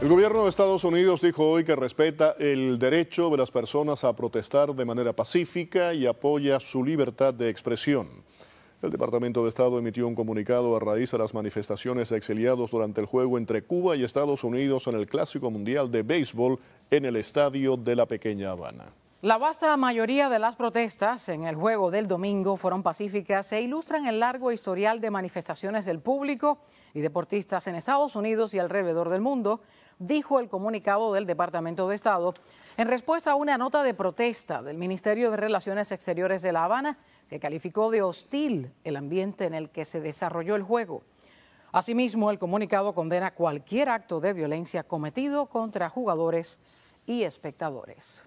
El gobierno de Estados Unidos dijo hoy que respeta el derecho de las personas a protestar de manera pacífica y apoya su libertad de expresión. El Departamento de Estado emitió un comunicado a raíz de las manifestaciones de exiliados durante el juego entre Cuba y Estados Unidos en el Clásico Mundial de Béisbol en el Estadio de la Pequeña Habana. La vasta mayoría de las protestas en el juego del domingo fueron pacíficas e ilustran el largo historial de manifestaciones del público y deportistas en Estados Unidos y alrededor del mundo, dijo el comunicado del Departamento de Estado en respuesta a una nota de protesta del Ministerio de Relaciones Exteriores de La Habana que calificó de hostil el ambiente en el que se desarrolló el juego. Asimismo, el comunicado condena cualquier acto de violencia cometido contra jugadores y espectadores.